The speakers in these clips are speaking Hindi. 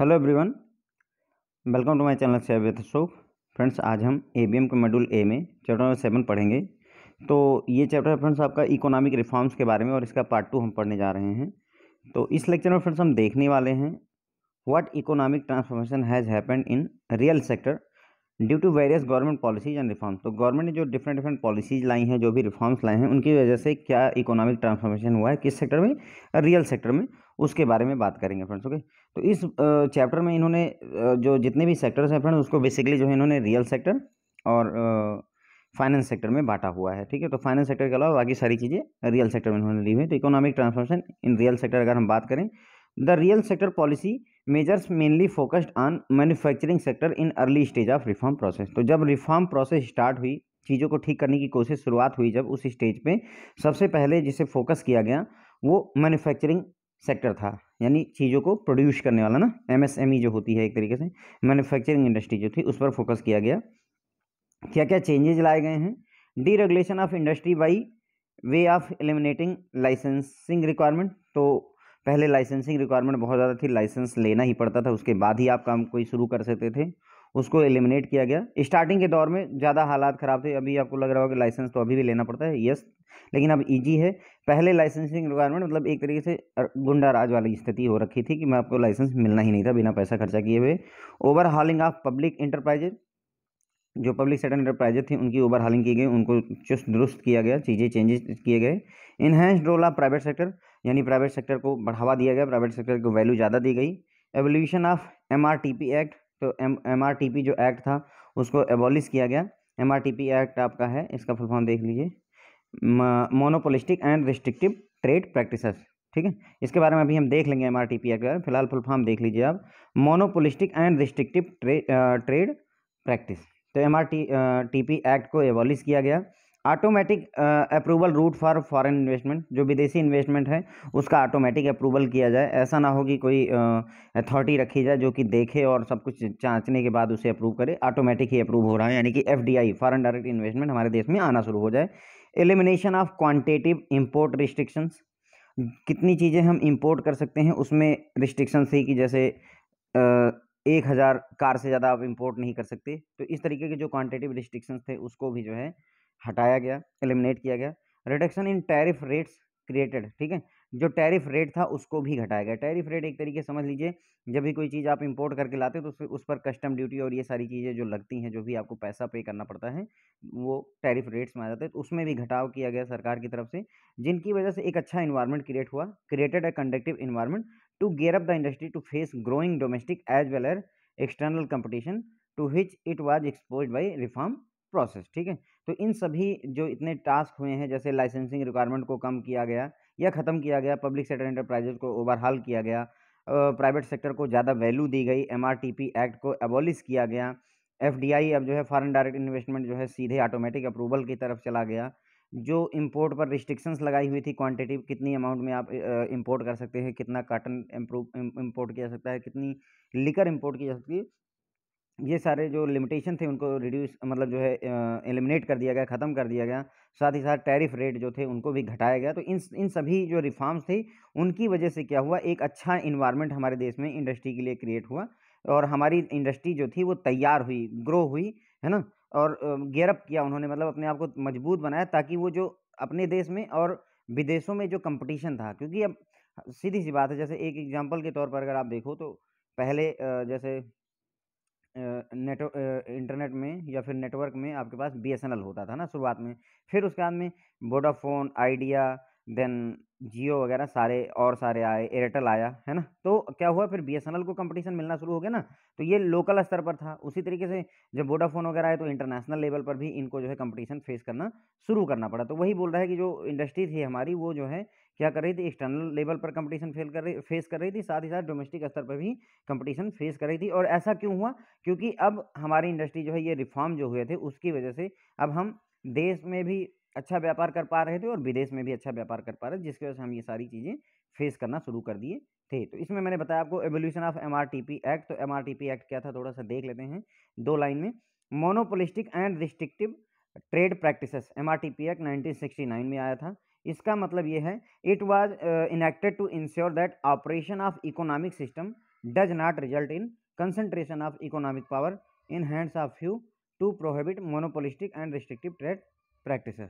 Hello everyone welcome to my channel से अवैध अशोक फ्रेंड्स आज हम ए बी एम के मॉड्यूल ए में चैप्टर नंबर सेवन पढ़ेंगे तो ये चैप्टर है फ्रेंड्स आपका इकोनॉमिक रिफॉर्म्स के बारे में और इसका पार्ट टू हम पढ़ने जा रहे हैं तो इस लेक्चर में फ्रेंड्स हम देखने वाले हैं what economic transformation has happened in real sector due to various government policies and reforms तो गवर्नमेंट ने जो डिफरेंट डिफरेंट पॉलिसीज लाई हैं जो भी रिफॉर्म्स लाए हैं उनकी वजह से क्या इकोनॉमिक ट्रांसफॉर्मेशन हुआ है किस सेक्टर में रियल सेक्टर में उसके बारे में बात करेंगे फ्रेंड्स ओके तो इस चैप्टर में इन्होंने जो जितने भी सेक्टर्स हैं फ्रेंड्स उसको बेसिकली जो है इन्होंने रियल सेक्टर और फाइनेंस सेक्टर में बांटा हुआ है ठीक है तो फाइनेंस सेक्टर के अलावा बाकी सारी चीज़ें रियल सेक्टर में इन्होंने ली हुई तो economic transformation in real sector अगर हम बात करें the real sector policy measures mainly focused on manufacturing sector in early stage of reform process तो जब रिफॉर्म प्रोसेस स्टार्ट हुई चीज़ों को ठीक करने की कोशिश शुरुआत हुई जब उस स्टेज पे सबसे पहले जिसे फोकस किया गया वो मैन्युफैक्चरिंग सेक्टर था यानी चीज़ों को प्रोड्यूस करने वाला ना एमएसएमई जो होती है एक तरीके से मैन्युफैक्चरिंग इंडस्ट्री जो थी उस पर फोकस किया गया क्या क्या चेंजेज लाए गए हैं deregulation of industry by way of eliminating licensing requirement तो पहले लाइसेंसिंग रिक्वायरमेंट बहुत ज़्यादा थी लाइसेंस लेना ही पड़ता था उसके बाद ही आप काम कोई शुरू कर सकते थे उसको एलिमिनेट किया गया स्टार्टिंग के दौर में ज़्यादा हालात ख़राब थे अभी आपको लग रहा होगा कि लाइसेंस तो अभी भी लेना पड़ता है यस लेकिन अब ईजी है पहले लाइसेंसिंग रिक्वायरमेंट मतलब एक तरीके से गुंडा राज वाली स्थिति हो रखी थी कि मैं आपको लाइसेंस मिलना ही नहीं था बिना पैसा खर्चा किए हुए ओवरहॉलिंग ऑफ पब्लिक इंटरप्राइजेज जो पब्लिक सेक्टर इंटरप्राइजेज थी उनकी ओवरहॉलिंग की गई उनको चुस्त दुरुस्त किया गया चीज़ें चेंजेस किए गए enhance role of private sector यानी प्राइवेट सेक्टर को बढ़ावा दिया गया प्राइवेट सेक्टर को वैल्यू ज़्यादा दी गई एवोल्यूशन ऑफ एम एक्ट तो एम एम जो एक्ट था उसको एबॉलिश किया गया एम एक्ट आपका है इसका फुल फॉर्म देख लीजिए monopolistic and restrictive trade practice ठीक है इसके बारे में अभी हम देख लेंगे M R T P act फिलहाल फुल फॉर्म देख लीजिए आप monopolistic and restrictive trade practice तो M R T T P act को एबॉलिश किया गया automatic approval route for foreign investment जो विदेशी इन्वेस्टमेंट है उसका ऑटोमेटिक अप्रूवल किया जाए ऐसा ना हो कि कोई अथॉरिटी uh, रखी जाए जो कि देखे और सब कुछ जांचने के बाद उसे अप्रूव करे ऑटोमेटिक ही अप्रूव हो रहा है यानी कि एफ फॉरेन डायरेक्ट इन्वेस्टमेंट हमारे देश में आना शुरू हो जाए elimination of quantitative import restrictions कितनी चीज़ें हम इम्पोर्ट कर सकते हैं उसमें रिस्ट्रिक्शन थी कि जैसे uh, एक हज़ार कार से ज़्यादा आप इम्पोर्ट नहीं कर सकते तो इस तरीके के जो क्वांटिटिव रिस्ट्रिक्शंस थे उसको भी जो है हटाया गया एलिमिनेट किया गया reduction in tariff rates created ठीक है जो टैरिफ रेट था उसको भी घटाया गया टैरिफ रेट एक तरीके समझ लीजिए जब भी कोई चीज़ आप इंपोर्ट करके लाते हो तो उस पर कस्टम ड्यूटी और ये सारी चीज़ें जो लगती हैं जो भी आपको पैसा पे करना पड़ता है वो टैरिफ रेट्स में आ जाते हैं तो उसमें भी घटाव किया गया सरकार की तरफ से जिनकी वजह से एक अच्छा इन्वायरमेंट क्रिएट हुआ created a conducive environment to gear up the industry to face growing domestic as well as external competition to which it was expose by reform process ठीक है तो इन सभी जो इतने टास्क हुए हैं जैसे लाइसेंसिंग रिक्वायरमेंट को कम किया गया या ख़त्म किया गया पब्लिक सेक्टर इंटरप्राइजेज को ओवरहाल किया गया प्राइवेट सेक्टर को ज़्यादा वैल्यू दी गई एम एक्ट को एबॉलिश किया गया एफ अब जो है फॉरन डायरेक्ट इन्वेस्टमेंट जो है सीधे ऑटोमेटिक अप्रूवल की तरफ चला गया जो इम्पोर्ट पर रिस्ट्रिक्शंस लगाई हुई थी क्वांटिटी कितनी अमाउंट में आप इम्पोर्ट कर सकते हैं कितना काटन इम्प्रूव इम्पोर्ट किया जा सकता है कितनी लिकर इम्पोर्ट की जा सकती है ये सारे जो लिमिटेशन थे उनको रिड्यूस मतलब जो है एलिमिनेट कर दिया गया ख़त्म कर दिया गया साथ ही साथ टैरिफ रेट जो थे उनको भी घटाया गया तो इन इन सभी जो रिफॉर्म्स थे उनकी वजह से क्या हुआ एक अच्छा इन्वायरमेंट हमारे देश में इंडस्ट्री के लिए क्रिएट हुआ और हमारी इंडस्ट्री जो थी वो तैयार हुई ग्रो हुई है ना और गेयरअप किया उन्होंने मतलब अपने आप को मजबूत बनाया ताकि वो जो अपने देश में और विदेशों में जो कंपटीशन था क्योंकि अब सीधी सी बात है जैसे एक एग्जांपल के तौर पर अगर आप देखो तो पहले जैसे नेट इंटरनेट में या फिर नेटवर्क में आपके पास बी होता था ना शुरुआत में फिर उसके बाद में वोडाफोन आइडिया देन जियो वगैरह सारे और सारे आए एयरटेल आया है ना तो क्या हुआ फिर बी को कंपटीशन मिलना शुरू हो गया ना तो ये लोकल स्तर पर था उसी तरीके से जब वोडाफोन वगैरह आए तो इंटरनेशनल लेवल पर भी इनको जो है कंपटीशन फेस करना शुरू करना पड़ा तो वही बोल रहा है कि जो इंडस्ट्री थी हमारी वो जो है क्या कर रही थी एक्सटर्नल लेवल पर कंपटीशन फेल कर रही फेस कर रही थी साथ ही साथ डोमेस्टिक स्तर पर भी कंपटीशन फेस कर रही थी और ऐसा क्यों हुआ क्योंकि अब हमारी इंडस्ट्री जो है ये रिफॉर्म जो हुए थे उसकी वजह से अब हम देश में भी अच्छा व्यापार कर पा रहे थे और विदेश में भी अच्छा व्यापार कर पा रहे थे जिसकी वजह से हम ये सारी चीज़ें फेस करना शुरू कर दिए थे तो इसमें मैंने बताया आपको एवोल्यूशन ऑफ एम एक्ट तो एम एक्ट क्या था थोड़ा सा देख लेते हैं दो लाइन में monopolistic and restrictive trade practices M act 1969 में आया था इसका मतलब ये है it was enacted to ensure that operation of economic system does not result in concentration of economic power in hands of few to prohibit monopolistic and restrictive trade practice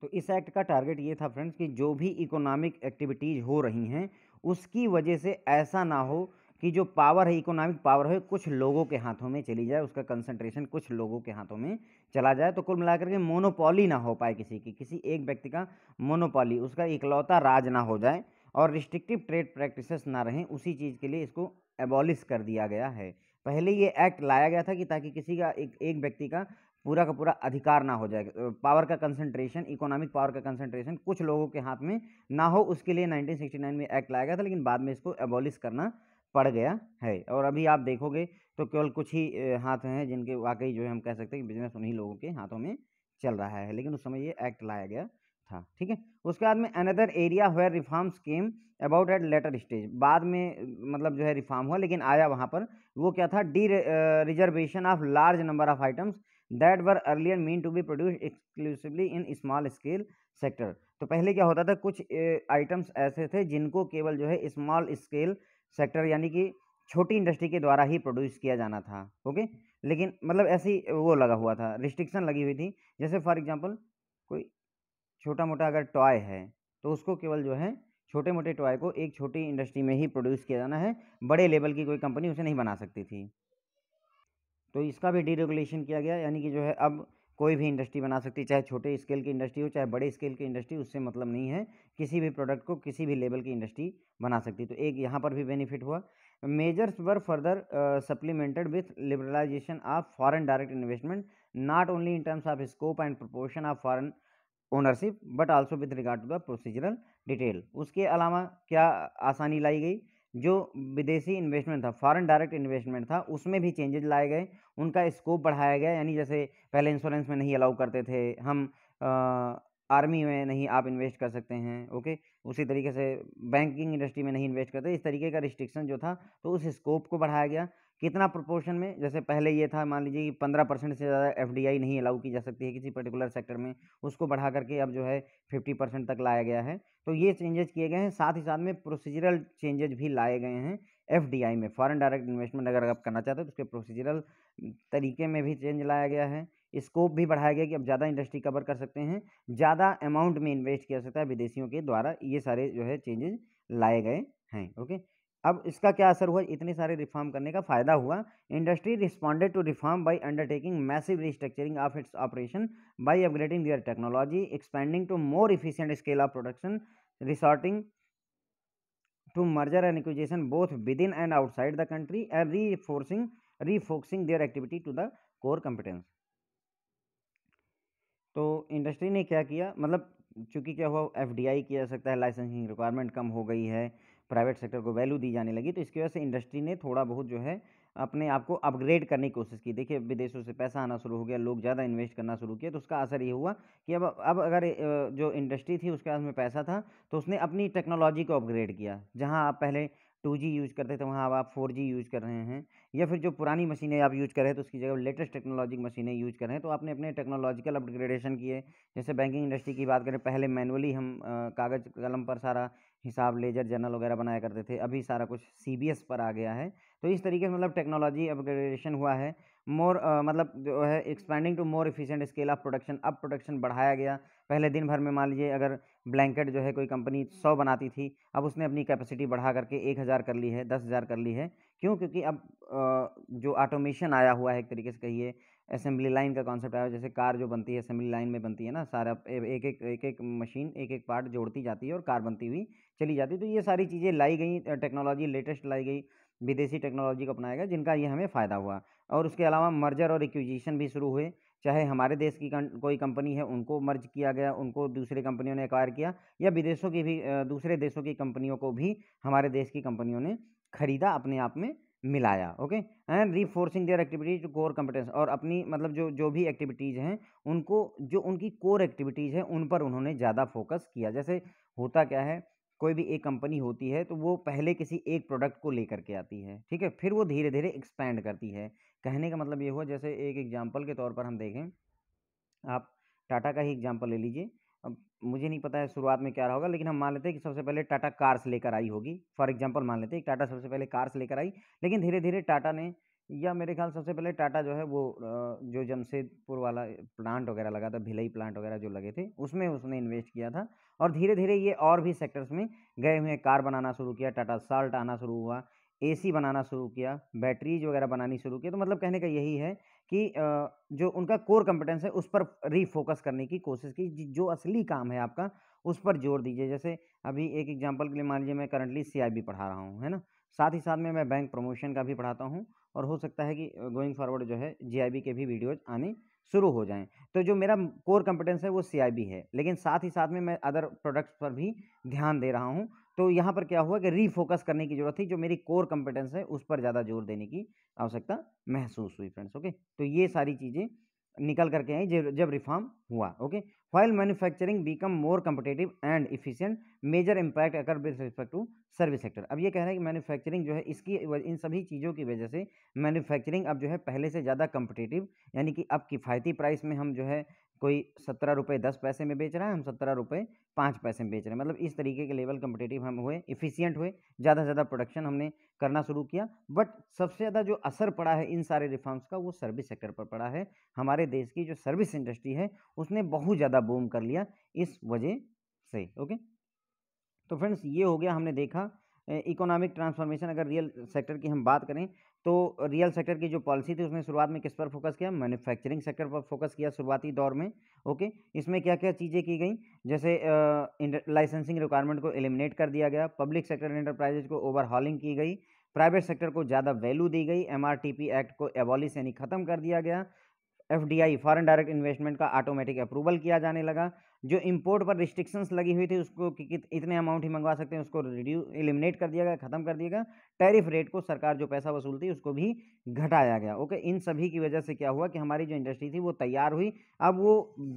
तो इस एक्ट का टारगेट ये था फ्रेंड्स कि जो भी इकोनॉमिक एक्टिविटीज़ हो रही हैं उसकी वजह से ऐसा ना हो कि जो पावर है इकोनॉमिक पावर है कुछ लोगों के हाथों में चली जाए उसका कंसंट्रेशन कुछ लोगों के हाथों में चला जाए तो कुल मिलाकर के मोनोपॉली ना हो पाए किसी की किसी एक व्यक्ति का मोनोपॉली उसका इकलौता राज ना हो जाए और रिस्ट्रिक्टिव ट्रेड प्रैक्टिसेस ना रहें उसी चीज़ के लिए इसको एबॉलिश कर दिया गया है पहले ये एक्ट लाया गया था कि ताकि किसी का एक एक व्यक्ति का पूरा का पूरा अधिकार ना हो जाए पावर का कंसंट्रेशन इकोनॉमिक पावर का कंसंट्रेशन कुछ लोगों के हाथ में ना हो उसके लिए 1969 में एक्ट लाया गया था लेकिन बाद में इसको एबॉलिश करना पड़ गया है और अभी आप देखोगे तो केवल कुछ ही हाथ हैं जिनके वाकई जो है हम कह सकते हैं कि बिजनेस उन्हीं लोगों के हाथों में चल रहा है लेकिन उस समय ये एक्ट लाया गया था ठीक है उसके बाद में another area where reforms came about at later stage बाद में मतलब जो है रिफॉर्म हुआ लेकिन आया वहाँ पर वो क्या था dereservation of large number of items that were earlier meant to be produce exclusively in small scale sector तो पहले क्या होता था कुछ आइटम्स ऐसे थे जिनको केवल जो है स्मॉल स्केल सेक्टर यानी कि छोटी इंडस्ट्री के द्वारा ही प्रोड्यूस किया जाना था ओके लेकिन मतलब ऐसी वो लगा हुआ था रिस्ट्रिक्शन लगी हुई थी जैसे फॉर एग्जांपल कोई छोटा मोटा अगर टॉय है तो उसको केवल जो है छोटे मोटे टॉय को एक छोटी इंडस्ट्री में ही प्रोड्यूस किया जाना है बड़े लेवल की कोई कंपनी उसे नहीं बना सकती थी तो इसका भी डीरेगुलेशन किया गया यानी कि जो है अब कोई भी इंडस्ट्री बना सकती है चाहे छोटे स्केल की इंडस्ट्री हो चाहे बड़े स्केल की इंडस्ट्री उससे मतलब नहीं है किसी भी प्रोडक्ट को किसी भी लेवल की इंडस्ट्री बना सकती तो एक यहाँ पर भी बेनिफिट हुआ measures were further supplemented with liberalisation of foreign direct investment not only in terms of scope and proportion of foreign ownership but also with regard to the procedural detail उसके अलावा क्या आसानी लाई गई जो विदेशी इन्वेस्टमेंट था फॉरेन डायरेक्ट इन्वेस्टमेंट था उसमें भी चेंजेज लाए गए उनका स्कोप बढ़ाया गया यानी जैसे पहले इंश्योरेंस में नहीं अलाउ करते थे हम आ, आर्मी में नहीं आप इन्वेस्ट कर सकते हैं ओके उसी तरीके से बैंकिंग इंडस्ट्री में नहीं इन्वेस्ट करते इस तरीके का रिस्ट्रिक्शन जो था तो उस स्कोप को बढ़ाया गया कितना प्रोपोर्शन में जैसे पहले ये था मान लीजिए कि पंद्रह परसेंट से ज़्यादा एफ नहीं अलाउ की जा सकती है किसी पर्टिकुलर सेक्टर में उसको बढ़ा करके अब जो है फिफ्टी परसेंट तक लाया गया है तो ये चेंजेस किए गए हैं साथ ही साथ में प्रोसीजरल चेंजेस भी लाए गए हैं एफ में फॉरेन डायरेक्ट इन्वेस्टमेंट अगर आप करना चाहते हो तो उसके प्रोसीजरल तरीके में भी चेंज लाया गया है स्कोप भी बढ़ाया गया कि अब ज़्यादा इंडस्ट्री कवर कर सकते हैं ज़्यादा अमाउंट में इन्वेस्ट किया सकता है विदेशियों के द्वारा ये सारे जो है चेंजेस लाए गए हैं ओके अब इसका क्या असर हुआ इतने सारे रिफॉर्म करने का फायदा हुआ industry responded to reform by undertaking massive restructuring of its operation by upgrading their technology expanding to more efficient scale of production resorting to merger and acquisition both within and outside the country and refocusing refocusing their activity to the core competence तो इंडस्ट्री ने क्या किया मतलब चूंकि क्या हुआ एफ डी आई किया जा सकता है लाइसेंसिंग रिक्वायरमेंट कम हो गई है प्राइवेट सेक्टर को वैल्यू दी जाने लगी तो इसकी वजह से इंडस्ट्री ने थोड़ा बहुत जो है अपने आप को अपग्रेड करने की कोशिश की देखिए विदेशों से पैसा आना शुरू हो गया लोग ज़्यादा इन्वेस्ट करना शुरू किया तो उसका असर ये हुआ कि अब अब अगर जो इंडस्ट्री थी उसके पास में पैसा था तो उसने अपनी टेक्नोलॉजी को अपग्रेड किया जहाँ आप पहले टू जी यूज़ करते थे तो वहाँ अब आप फोर जी यूज़ कर रहे हैं या फिर जो पुरानी मशीनें आप यूज़ कर रहे हैं तो उसकी जगह लेटेस्ट टेक्नोलॉजी मशीनें यूज़ कर रहे हैं तो आपने अपने टेक्नोलॉजिकल अपग्रेडेशन किए जैसे बैंकिंग इंडस्ट्री की बात करें पहले मैनुअली हम कागज़ कलम पर सारा हिसाब लेजर जर्नल वगैरह बनाया करते थे अभी सारा कुछ सी पर आ गया है तो इस तरीके से मतलब टेक्नोलॉजी अपग्रेडेशन हुआ है मोर uh, मतलब जो है expanding to more efficient scale of production अब प्रोडक्शन बढ़ाया गया पहले दिन भर में मान लीजिए अगर ब्लैंकेट जो है कोई कंपनी सौ बनाती थी अब उसने अपनी कैपेसिटी बढ़ा करके एक हज़ार कर ली है दस हज़ार कर ली है क्यों क्योंकि अब जो ऑटोमेशन आया हुआ है एक तरीके से कहिए असेंबली लाइन का कॉन्सेप्ट आया जैसे कार जो बनती है असेंबली लाइन में बनती है ना सारा एक एक एक एक मशीन एक एक पार्ट जोड़ती जाती है और कार बनती हुई चली जाती है तो ये सारी चीज़ें लाई गई टेक्नोलॉजी लेटेस्ट लाई गई विदेशी टेक्नोलॉजी को अपनाया गया जिनका ये हमें फ़ायदा हुआ और उसके अलावा मर्जर और रिक्विजिशन भी शुरू हुए चाहे हमारे देश की कोई कंपनी है उनको मर्ज किया गया उनको दूसरे कंपनियों ने एक्वायर किया या विदेशों की भी दूसरे देशों की कंपनियों को भी हमारे देश की कंपनियों ने खरीदा अपने आप में मिलाया okay and refocusing their activities to core competence और अपनी मतलब जो जो भी एक्टिविटीज़ हैं उनको जो उनकी कोर एक्टिविटीज़ हैं उन पर उन्होंने ज़्यादा फोकस किया जैसे होता क्या है कोई भी एक कंपनी होती है तो वो पहले किसी एक प्रोडक्ट को लेकर के आती है ठीक है फिर वो धीरे धीरे एक्सपैंड करती है कहने का मतलब ये हुआ जैसे एक एग्जाम्पल के तौर पर हम देखें आप टाटा का ही एग्जाम्पल ले लीजिए अब मुझे नहीं पता है शुरुआत में क्या रहा होगा लेकिन हम मान लेते हैं कि सबसे पहले टाटा कार्स लेकर आई होगी फॉर एग्जाम्पल मान लेते हैं टाटा सबसे पहले कार्स लेकर आई लेकिन धीरे धीरे टाटा ने या मेरे ख्याल सबसे पहले टाटा जो है वो जो जमशेदपुर वाला प्लांट वगैरह लगा था भिलई प्लांट वगैरह जो लगे थे उसमें उसने इन्वेस्ट किया था और धीरे धीरे ये और भी सेक्टर्स में गए हुए कार बनाना शुरू किया टाटा साल्ट आना शुरू हुआ ए बनाना शुरू किया बैटरीज वगैरह बनानी शुरू किया तो मतलब कहने का यही है कि जो उनका कोर कम्पिटेंस है उस पर रीफोकस करने की कोशिश की जो असली काम है आपका उस पर जोर दीजिए जैसे अभी एक एग्जाम्पल के लिए मान लीजिए मैं करंटली सी पढ़ा रहा हूँ है ना साथ ही साथ में मैं बैंक प्रमोशन का भी पढ़ाता हूँ और हो सकता है कि गोइंग फॉरवर्ड जो है जी के भी वीडियोज़ आने शुरू हो जाएं तो जो मेरा कोर कम्पिटेंस है वो सी है लेकिन साथ ही साथ में मैं अदर प्रोडक्ट्स पर भी ध्यान दे रहा हूँ तो यहाँ पर क्या हुआ कि रीफोकस करने की जरूरत थी जो मेरी कोर कॉम्पिटेंस है उस पर ज़्यादा जोर देने की आवश्यकता महसूस हुई फ्रेंड्स ओके तो ये सारी चीज़ें निकल करके आई जब जब रिफॉर्म हुआ okay file manufacturing become more competitive and efficient major impact अगर with respect to service sector अब ये कह रहे हैं कि मैन्युफैक्चरिंग जो है इसकी इन सभी चीज़ों की वजह से मैन्युफैक्चरिंग अब जो है पहले से ज़्यादा कम्पिटेटिव यानी कि अब किफ़ायती प्राइस में हम जो है कोई सत्रह रुपये दस पैसे में बेच रहा है हम सत्रह रुपये पाँच पैसे में बेच रहे हैं मतलब इस तरीके के लेवल कम्पिटेटिव हम हुए इफ़िशियंट हुए ज़्यादा से ज़्यादा प्रोडक्शन हमने करना शुरू किया बट सबसे ज़्यादा जो असर पड़ा है इन सारे रिफॉर्म्स का वो सर्विस सेक्टर पर पड़ा है हमारे देश की जो सर्विस इंडस्ट्री है उसने बहुत ज़्यादा बूम कर लिया इस वजह से ओके तो फ्रेंड्स ये हो गया हमने देखा इकोनॉमिक ट्रांसफॉर्मेशन अगर रियल सेक्टर की हम बात करें तो रियल सेक्टर की जो पॉलिसी थी उसमें शुरुआत में किस पर फोकस किया मैन्युफैक्चरिंग सेक्टर पर फोकस किया शुरुआती दौर में ओके इसमें क्या क्या चीज़ें की गई जैसे लाइसेंसिंग रिक्वायरमेंट को एलिमिनेट कर दिया गया पब्लिक सेक्टर एंटरप्राइजेज को ओवरहॉलिंग की गई प्राइवेट सेक्टर को ज़्यादा वैल्यू दी गई एम एक्ट को एबॉलिश यानी ख़त्म कर दिया गया F D I foreign direct investment का ऑटोमेटिक अप्रूवल किया जाने लगा जो इम्पोर्ट पर रिस्ट्रिक्शंस लगी हुई थी उसको कि इतने अमाउंट ही मंगवा सकते हैं उसको रिड्यू एलिमिनेट कर दिया गया खत्म कर दिया गया टैरिफ रेट को सरकार जो पैसा वसूलती उसको भी घटाया गया ओके इन सभी की वजह से क्या हुआ कि हमारी जो इंडस्ट्री थी वो तैयार हुई अब वो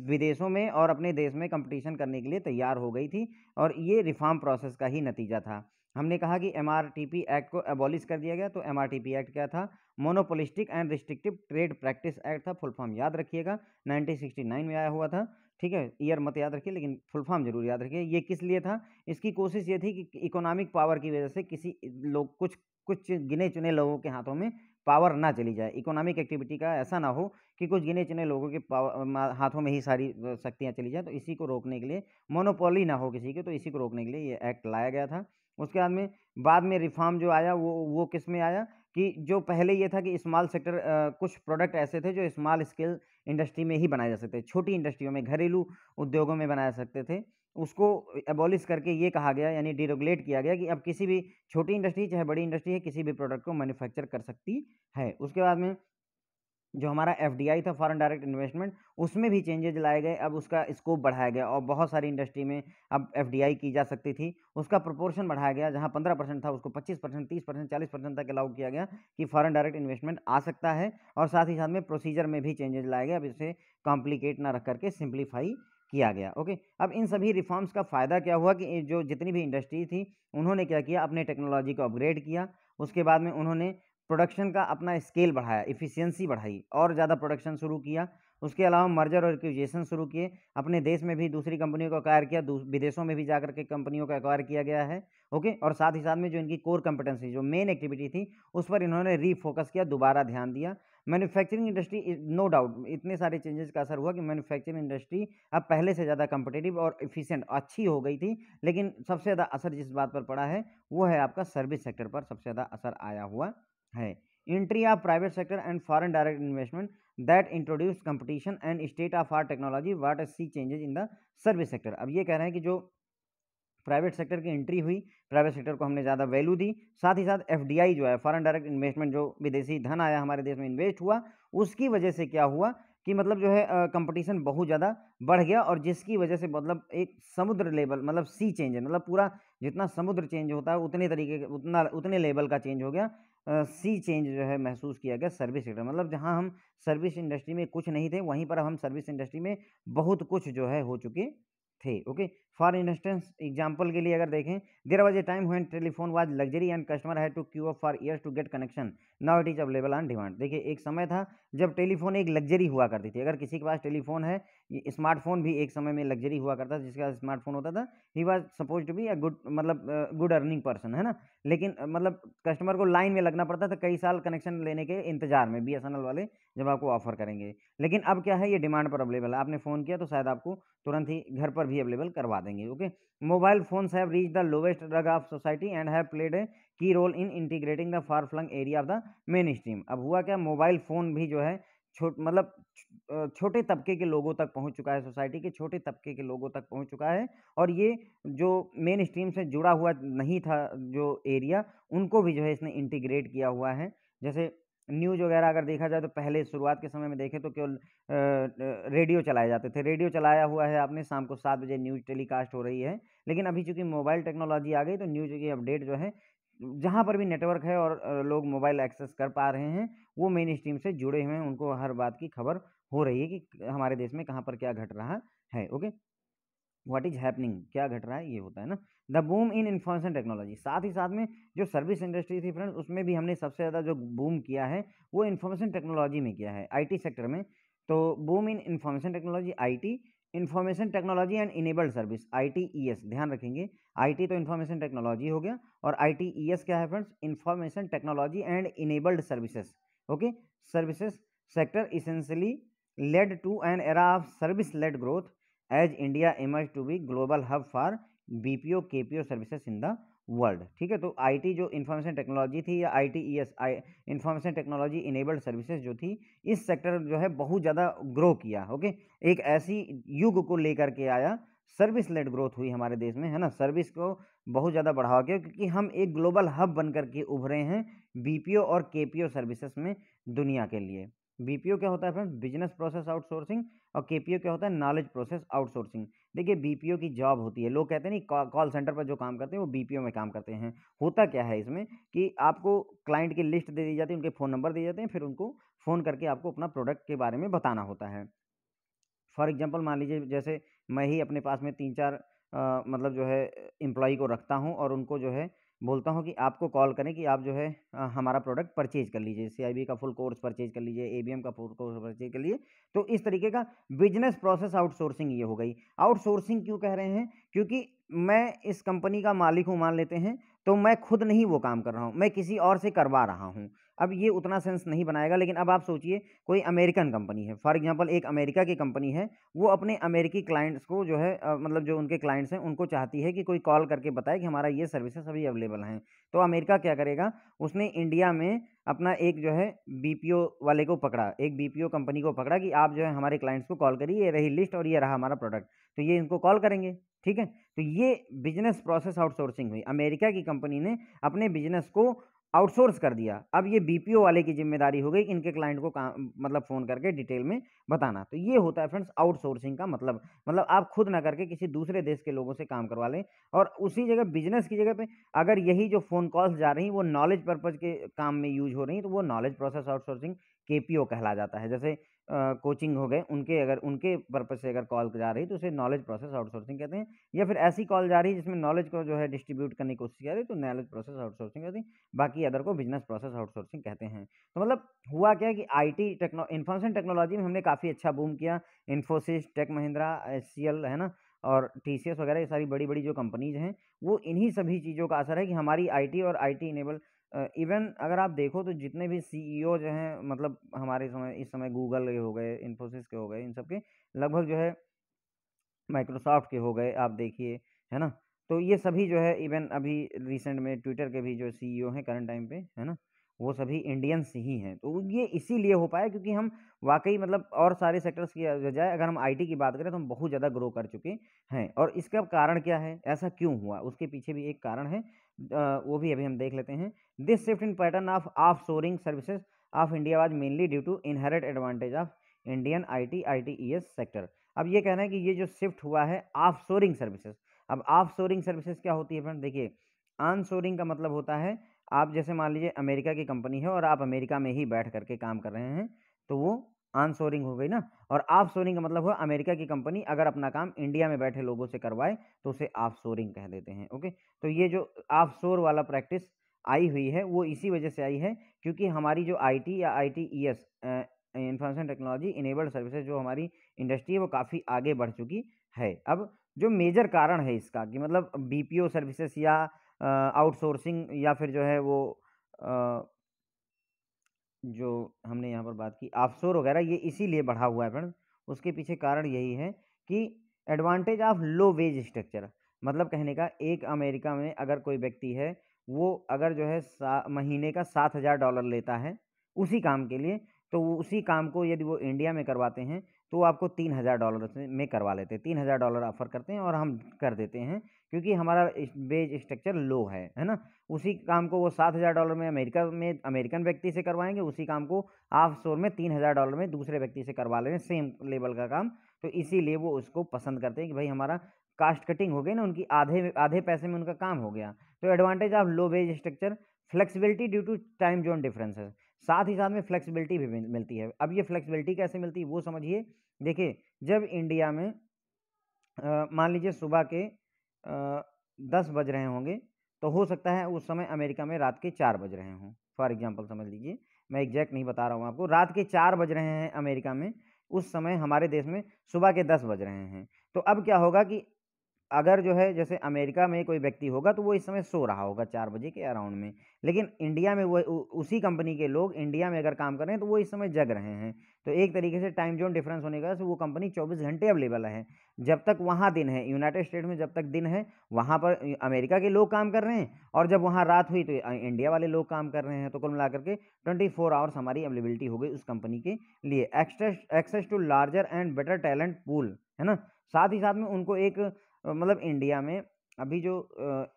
विदेशों में और अपने देश में कंपटीशन करने के लिए तैयार हो गई थी और ये रिफॉर्म प्रोसेस का ही नतीजा था हमने कहा कि एम एक्ट को एबॉलिश कर दिया गया तो एम एक्ट क्या था monopolistic and restrictive trade practice act था फुल फॉर्म याद रखिएगा 1969 में आया हुआ था ठीक है ईयर मत याद रखिए लेकिन फुल फॉर्म जरूर याद रखिए ये किस लिए था इसकी कोशिश ये थी कि इकोनॉमिक पावर की वजह से किसी लोग कुछ कुछ गिने चुने लोगों के हाथों में पावर ना चली जाए इकोनॉमिक एक्टिविटी का ऐसा ना हो कि कुछ गिने चुने लोगों के पावर हाथों में ही सारी शक्तियाँ चली जाए तो इसी को रोकने के लिए मोनोपोली ना हो किसी के तो इसी को रोकने के लिए ये एक्ट लाया गया था उसके बाद में बाद में रिफॉर्म जो आया वो वो किस में आया कि जो पहले ये था कि स्मॉल सेक्टर कुछ प्रोडक्ट ऐसे थे जो स्मॉल स्केल इंडस्ट्री में ही बनाए जा सकते थे छोटी इंडस्ट्रियों में घरेलू उद्योगों में बनाए जा सकते थे उसको एबॉलिश करके ये कहा गया यानी डिरेगुलेट किया गया कि अब किसी भी छोटी इंडस्ट्री चाहे बड़ी इंडस्ट्री है किसी भी प्रोडक्ट को मैन्युफैक्चर कर सकती है उसके बाद में जो हमारा एफ था फॉरन डायरेक्ट इन्वेस्टमेंट उसमें भी चेंजेज लाए गए अब उसका स्कोप बढ़ाया गया और बहुत सारी इंडस्ट्री में अब एफ की जा सकती थी उसका प्रोपोर्शन बढ़ाया गया जहाँ पंद्रह परसेंट था उसको पच्चीस परसेंट तीस परसेंट चालीस परसेंट तक अलाउ किया गया कि फॉरन डायरेक्ट इन्वेस्टमेंट आ सकता है और साथ ही साथ में प्रोसीजर में भी चेंजेज लाए गए अब इसे कॉम्प्लिकेट ना रख करके सिंप्लीफाई किया गया ओके अब इन सभी रिफॉर्म्स का फ़ायदा क्या हुआ कि जो जितनी भी इंडस्ट्री थी उन्होंने क्या किया अपने टेक्नोलॉजी को अपग्रेड किया उसके बाद में उन्होंने प्रोडक्शन का अपना स्केल बढ़ाया इफ़िशियंसी बढ़ाई और ज़्यादा प्रोडक्शन शुरू किया उसके अलावा मर्जर और एक्विजेशन शुरू किए अपने देश में भी दूसरी कंपनियों को अक्वायर किया विदेशों में भी जाकर के कंपनियों का अक्वायर किया गया है ओके और साथ ही साथ में जो इनकी कोर कंपिटेंसी जो मेन एक्टिविटी थी उस पर इन्होंने रीफोकस किया दोबारा ध्यान दिया मैन्युफैक्चरिंग इंडस्ट्री नो डाउट इतने सारे चेंजेस का असर हुआ कि मैन्युफैक्चरिंग इंडस्ट्री अब पहले से ज़्यादा कंपटेटिव और इफिशियंट अच्छी हो गई थी लेकिन सबसे ज़्यादा असर जिस बात पर पड़ा है वो है आपका सर्विस सेक्टर पर सबसे ज़्यादा असर आया हुआ है entry of private sector and foreign direct investment that introduce competition and state of art technology what S C changes in the service sector अब ये कह रहे हैं कि जो प्राइवेट सेक्टर की एंट्री हुई प्राइवेट सेक्टर को हमने ज़्यादा वैल्यू दी साथ ही साथ एफडीआई जो है फॉरेन डायरेक्ट इन्वेस्टमेंट जो विदेशी धन आया हमारे देश में इन्वेस्ट हुआ उसकी वजह से क्या हुआ कि मतलब जो है कंपटीशन बहुत ज़्यादा बढ़ गया और जिसकी वजह से मतलब एक समुद्र लेवल मतलब सी चेंज है मतलब पूरा जितना समुद्र चेंज होता है उतने तरीके उतना उतने लेवल का चेंज हो गया सी चेंज जो है महसूस किया गया सर्विस सेक्टर मतलब जहाँ हम सर्विस इंडस्ट्री में कुछ नहीं थे वहीं पर हम सर्विस इंडस्ट्री में बहुत कुछ जो है हो चुके थे ओके फॉर इंस्टेंस एग्जाम्पल के लिए अगर देखें there was a time when telephone was luxury and customer had to queue up for years to get connection now it is available on demand देखिए एक समय था जब टेलीफोन एक लग्जरी हुआ करती थी अगर किसी के पास टेलीफोन है स्मार्टफोन भी एक समय में लग्जरी हुआ करता था जिसका स्मार्टफोन होता था ही was suppose to be a good मतलब गुड अर्निंग पर्सन है ना लेकिन मतलब कस्टमर को लाइन में लगना पड़ता था कई साल कनेक्शन लेने के इंतजार में बी वाले जब आपको ऑफर करेंगे लेकिन अब क्या है ये डिमांड पर अवेलेबल है आपने फ़ोन किया तो शायद आपको तुरंत ही घर पर भी अवेलेबल करवा देंगे okay mobile phones have reach the lowest rung of society and have played a key role in integrating the far flung area of the mainstream अब हुआ क्या मोबाइल फ़ोन भी जो है छोट मतलब छोटे तबके के लोगों तक पहुंच चुका है सोसाइटी के छोटे तबके के लोगों तक पहुंच चुका है और ये जो मेन स्ट्रीम से जुड़ा हुआ नहीं था जो एरिया उनको भी जो है इसने इंटीग्रेट किया हुआ है जैसे न्यूज़ वगैरह अगर देखा जाए तो पहले शुरुआत के समय में देखें तो केवल रेडियो चलाए जाते थे रेडियो चलाया हुआ है आपने शाम को सात बजे न्यूज़ टेलीकास्ट हो रही है लेकिन अभी चूंकि मोबाइल टेक्नोलॉजी आ गई तो न्यूज़ की अपडेट जो है जहाँ पर भी नेटवर्क है और लोग मोबाइल एक्सेस कर पा रहे हैं वो मेन स्ट्रीम से जुड़े हुए हैं उनको हर बात की खबर हो रही है कि हमारे देश में कहाँ पर क्या घट रहा है ओके व्हाट इज हैपनिंग क्या घट रहा है ये होता है ना the boom in information technology साथ ही साथ में जो सर्विस इंडस्ट्री थी फ्रेंड्स उसमें भी हमने सबसे ज़्यादा जो बूम किया है वो इन्फॉर्मेशन टेक्नोलॉजी में किया है आई सेक्टर में तो boom in information technology I T information technology and enabled service I T E S ध्यान रखेंगे आई टी तो इन्फॉर्मेशन टेक्नोलॉजी हो गया और आई टी ई एस क्या है friends information technology and enabled services okay services sector essentially led to an era of service led growth as India emerge to be global hub for B P O K P O services in the world ठीक है तो आई टी जो इन्फॉर्मेशन टेक्नोलॉजी थी या I T E S I information technology enabled services जो थी इस सेक्टर जो है बहुत ज़्यादा ग्रो किया ओके एक ऐसी युग को लेकर के आया सर्विस लेड ग्रोथ हुई हमारे देश में है ना सर्विस को बहुत ज़्यादा बढ़ावा किया क्योंकि हम एक ग्लोबल हब बन करके उभरे हैं बीपीओ और केपीओ सर्विसेज में दुनिया के लिए बीपीओ क्या होता है फ्रेंड्स बिजनेस प्रोसेस आउटसोर्सिंग और के क्या होता है नॉलेज प्रोसेस आउटसोर्सिंग देखिए बी की जॉब होती है लोग कहते हैं नहीं कॉल सेंटर पर जो काम करते हैं वो बी में काम करते हैं होता क्या है इसमें कि आपको क्लाइंट की लिस्ट दे दी जाती है उनके फ़ोन नंबर दिए जाते हैं फिर उनको फ़ोन करके आपको अपना प्रोडक्ट के बारे में बताना होता है फॉर एग्जाम्पल मान लीजिए जैसे मैं ही अपने पास में तीन चार आ, मतलब जो है एम्प्लॉय को रखता हूँ और उनको जो है बोलता हूँ कि आपको कॉल करें कि आप जो है हमारा प्रोडक्ट परचेज कर लीजिए सी का फुल कोर्स परचेज कर लीजिए ए का फुल कोर्स परचेज कर लीजिए तो इस तरीके का बिजनेस प्रोसेस आउटसोर्सिंग ये हो गई आउटसोर्सिंग क्यों कह रहे हैं क्योंकि मैं इस कंपनी का मालिक हूँ मान लेते हैं तो मैं खुद नहीं वो काम कर रहा हूँ मैं किसी और से करवा रहा हूँ अब ये उतना सेंस नहीं बनाएगा लेकिन अब आप सोचिए कोई अमेरिकन कंपनी है फॉर एग्जांपल एक अमेरिका की कंपनी है वो अपने अमेरिकी क्लाइंट्स को जो है मतलब जो उनके क्लाइंट्स हैं उनको चाहती है कि कोई कॉल करके बताए कि हमारा ये सर्विसेज अभी अवेलेबल हैं तो अमेरिका क्या करेगा उसने इंडिया में अपना एक जो है बी वाले को पकड़ा एक बी कंपनी को पकड़ा कि आप जो है हमारे क्लाइंट्स को कॉल करिए ये रही लिस्ट और ये रहा हमारा प्रोडक्ट तो ये इनको कॉल करेंगे ठीक है तो ये बिजनेस प्रोसेस आउटसोर्सिंग हुई अमेरिका की कंपनी ने अपने बिजनेस को आउटसोर्स कर दिया अब ये बी वाले की जिम्मेदारी हो गई इनके क्लाइंट को काम मतलब फ़ोन करके डिटेल में बताना तो ये होता है फ्रेंड्स आउटसोर्सिंग का मतलब मतलब आप खुद ना करके किसी दूसरे देश के लोगों से काम करवा लें और उसी जगह बिजनेस की जगह पे अगर यही जो फ़ोन कॉल्स जा रही हैं वो नॉलेज पर्पज़ के काम में यूज हो रही हैं तो वो नॉलेज प्रोसेस आउटसोर्सिंग के कहला जाता है जैसे कोचिंग हो गए, उनके अगर उनके पर्पज़ से अगर कॉल जा रही है, तो उसे नॉलेज प्रोसेस आउटसोर्सिंग कहते हैं या फिर ऐसी कॉल जा रही है, जिसमें नॉलेज को जो है डिस्ट्रीब्यूट करने की कोशिश जा रही है, तो नॉलेज प्रोसेस आउटसोर्सिंग कहते हैं। बाकी अदर को बिज़नेस प्रोसेस आउटसोर्सिंग कहते हैं। तो मतलब हुआ क्या कि कि टी टेक्नो इन्फॉर्मेशन टेक्नोलॉजी में हमने काफ़ी अच्छा बूम किया। इन्फोसिस, टेक महिंद्रा, एल है ना? और टी सी एस वगैरह ये सारी बड़ी-बड़ी जो कंपनीज़ हैं, वो इन्हीं सभी चीज़ों का असर है कि हमारी आई टी और आई टी इनेबल इवन अगर आप देखो तो जितने भी सी ई e जो हैं मतलब हमारे समय इस समय गूगल के हो गए इन्फोसिस के हो गए इन सब के लगभग जो है माइक्रोसॉफ्ट के हो गए आप देखिए है ना तो ये सभी जो है इवन अभी रिसेंट में ट्विटर के भी जो सी e हैं करंट टाइम पे है ना वो सभी इंडियंस ही हैं तो ये इसीलिए हो पाया क्योंकि हम वाकई मतलब और सारे सेक्टर्स की बजाय अगर हम आईटी की बात करें तो हम बहुत ज़्यादा ग्रो कर चुके हैं और इसका कारण क्या है ऐसा क्यों हुआ उसके पीछे भी एक कारण है वो भी अभी हम देख लेते हैं this shift in pattern of offshoring services of India was mainly due to inherit advantage of Indian I T I T E S sector अब ये कहना है कि ये जो शिफ्ट हुआ है ऑफ सोरिंग सर्विसेज अब ऑफ सोरिंग सर्विसेज क्या होती है फ्रेंड देखिए ऑन सोरिंग का मतलब होता है आप जैसे मान लीजिए अमेरिका की कंपनी है और आप अमेरिका में ही बैठ करके काम कर रहे हैं तो वो आन सोरिंग हो गई ना और ऑफ सोरिंग का मतलब हुआ अमेरिका की कंपनी अगर अपना काम इंडिया में बैठे लोगों से करवाए तो उसे ऑफ सोरिंग कह देते हैं ओके तो ये जो ऑफ सोर वाला प्रैक्टिस आई हुई है वो इसी वजह से आई है क्योंकि हमारी जो आईटी या I T E S information technology enabled services जो हमारी इंडस्ट्री है वो काफ़ी आगे बढ़ चुकी है अब जो मेजर कारण है इसका कि मतलब बीपीओ सर्विसेज या आउटसोर्सिंग या फिर जो है वो आ, जो हमने यहाँ पर बात की ऑफशोर वगैरह ये इसीलिए बढ़ा हुआ है फ्रेंड उसके पीछे कारण यही है कि advantage of low wage structure मतलब कहने का एक अमेरिका में अगर कोई व्यक्ति है वो अगर जो है महीने का सात हज़ार डॉलर लेता है उसी काम के लिए तो उसी काम को यदि वो इंडिया में करवाते हैं तो आपको तीन हज़ार डॉलर में करवा लेते हैं तीन हज़ार डॉलर ऑफर करते हैं और हम कर देते हैं क्योंकि हमारा वेज स्ट्रक्चर लो है है ना उसी काम को वो सात हज़ार डॉलर में अमेरिका में अमेरिकन व्यक्ति से करवाएंगे उसी काम को ऑफ शोर में तीन हज़ार डॉलर में दूसरे व्यक्ति से करवा लेंगे सेम लेवल का काम तो इसीलिए वो उसको पसंद करते हैं कि भाई हमारा कास्ट कटिंग हो गई ना उनकी आधे आधे पैसे में उनका काम हो गया तो advantage of low wage structure flexibility due to time zone differences साथ ही साथ में फ्लेक्सिबिलिटी भी मिलती है अब ये फ्लेक्सिबिलिटी कैसे मिलती है वो समझिए देखिए जब इंडिया में मान लीजिए सुबह के दस बज रहे होंगे तो हो सकता है उस समय अमेरिका में रात के चार बज रहे हों फॉर एग्जाम्पल समझ लीजिए मैं एग्जैक्ट नहीं बता रहा हूँ आपको रात के चार बज रहे हैं अमेरिका में उस समय हमारे देश में सुबह के दस बज रहे हैं तो अब क्या होगा कि अगर जो है जैसे अमेरिका में कोई व्यक्ति होगा तो वो इस समय सो रहा होगा चार बजे के अराउंड में लेकिन इंडिया में वो उसी कंपनी के लोग इंडिया में अगर काम कर रहे हैं तो वो इस समय जग रहे हैं तो एक तरीके से टाइम जोन डिफरेंस होने की वजह से वो कंपनी 24 घंटे अवेलेबल है जब तक वहाँ दिन है यूनाइटेड स्टेट में जब तक दिन है वहाँ पर अमेरिका के लोग काम कर रहे हैं और जब वहाँ रात हुई तो इंडिया वाले लोग काम कर रहे हैं तो कुल मिला करके ट्वेंटी फोर आवर्स हमारी अवेलेबिलिटी हो गई उस कंपनी के लिए access to larger and better talent pool है ना साथ ही साथ में उनको एक मतलब इंडिया में अभी जो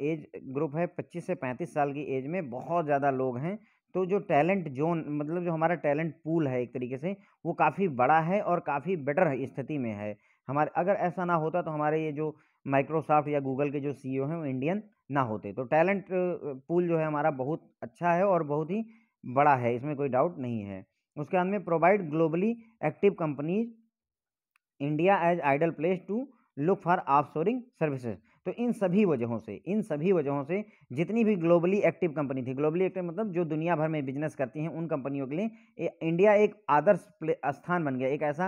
एज ग्रुप है 25 से 35 साल की एज में बहुत ज़्यादा लोग हैं तो जो टैलेंट जोन मतलब जो हमारा टैलेंट पूल है एक तरीके से वो काफ़ी बड़ा है और काफ़ी बेटर स्थिति में है हमारे अगर ऐसा ना होता तो हमारे ये जो माइक्रोसॉफ्ट या गूगल के जो सी हैं वो इंडियन ना होते तो टैलेंट पूल जो है हमारा बहुत अच्छा है और बहुत ही बड़ा है इसमें कोई डाउट नहीं है उसके बाद में provide globally active companies India as ideal place to look for offshoring services तो इन सभी वजहों से इन सभी वजहों से जितनी भी ग्लोबली एक्टिव कंपनी थी ग्लोबली एक्टिव मतलब जो दुनिया भर में बिजनेस करती हैं उन कंपनियों के लिए इंडिया एक आदर्श स्थान बन गया एक ऐसा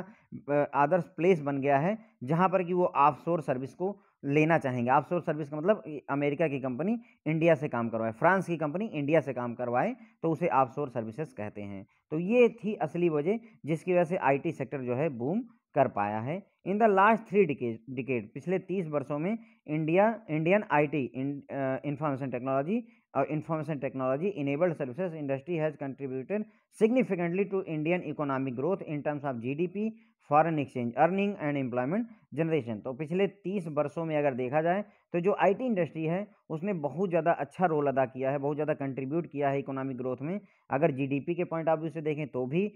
आदर्श प्लेस बन गया है जहाँ पर कि वो शोर सर्विस को लेना चाहेंगे ऑफ शोर सर्विस का मतलब अमेरिका की कंपनी इंडिया से काम करवाए फ्रांस की कंपनी इंडिया से काम करवाए तो उसे ऑफ शोर सर्विसेज कहते हैं तो ये थी असली वजह जिसकी वजह से आईटी सेक्टर जो है बूम कर पाया है in the last three decade पिछले तीस वर्षों में India Indian IT information technology और information technology enabled services industry has contributed significantly to Indian economic growth in terms of GDP foreign exchange earning and employment generation तो पिछले तीस वर्षों में अगर देखा जाए तो जो आईटी इंडस्ट्री है उसने बहुत ज़्यादा अच्छा रोल अदा किया है बहुत ज़्यादा कंट्रीब्यूट किया है इकोनॉमिक ग्रोथ में अगर जीडीपी के पॉइंट ऑफ व्यू से देखें तो भी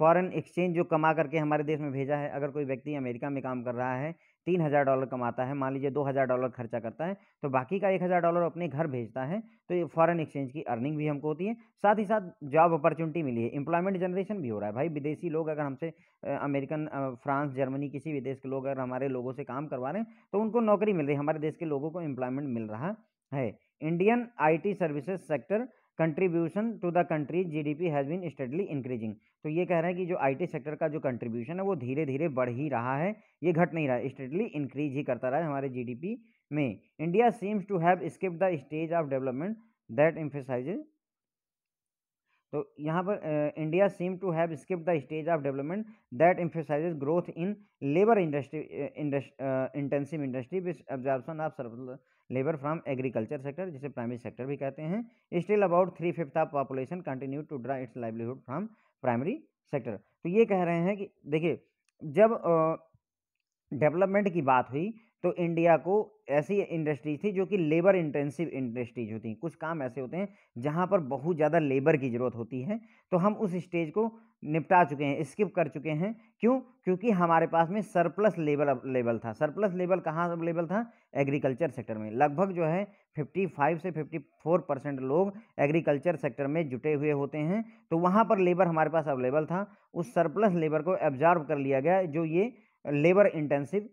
फॉरेन एक्सचेंज जो कमा करके हमारे देश में भेजा है अगर कोई व्यक्ति अमेरिका में काम कर रहा है तीन हज़ार डॉलर कमाता है मान लीजिए दो हज़ार डॉलर खर्चा करता है तो बाकी का एक हज़ार डॉलर अपने घर भेजता है तो ये फॉरेन एक्सचेंज की अर्निंग भी हमको होती है साथ ही साथ जॉब अपॉर्चुनिटी मिली है एम्प्लॉयमेंट जनरेशन भी हो रहा है भाई विदेशी लोग अगर हमसे अमेरिकन फ्रांस जर्मनी किसी भी देश के लोग अगर हमारे लोगों से काम करवा रहे हैं तो उनको नौकरी मिल रही है हमारे देश के लोगों को एम्प्लॉयमेंट मिल रहा है Indian I services sector contribution to the country G D P has been steadily increasing तो ये कह रहे हैं कि जो आईटी सेक्टर का जो कंट्रीब्यूशन है वो धीरे धीरे बढ़ ही रहा है ये घट नहीं रहा है स्टेडली इंक्रीज ही करता रहा है हमारे जीडीपी में India seems to have skip the stage of development that emphasise तो यहाँ पर India seem to have skip the stage of development that emphasise growth in labour industry intensive industry which observation of labour from agriculture sector जिसे प्राइमरी सेक्टर भी कहते हैं still about three fifth of population continue to draw its livelihood from primary sector तो ये कह रहे हैं कि देखिए जब डेवलपमेंट की बात हुई तो इंडिया को ऐसी इंडस्ट्रीज थी जो कि लेबर इंटेंसिव इंडस्ट्रीज होती हैं कुछ काम ऐसे होते हैं जहाँ पर बहुत ज़्यादा लेबर की ज़रूरत होती है तो हम उस स्टेज को निपटा चुके हैं स्किप कर चुके हैं क्यों क्योंकि हमारे पास में सरप्लस लेवल लेवल था सरप्लस लेवल कहाँ लेबल था एग्रीकल्चर सेक्टर में लगभग जो है 55 से 54 परसेंट लोग एग्रीकल्चर सेक्टर में जुटे हुए होते हैं तो वहाँ पर लेबर हमारे पास अवेलेबल था उस सरप्लस लेबर को एब्जॉर्व कर लिया गया जो ये लेबर इंटेंसिव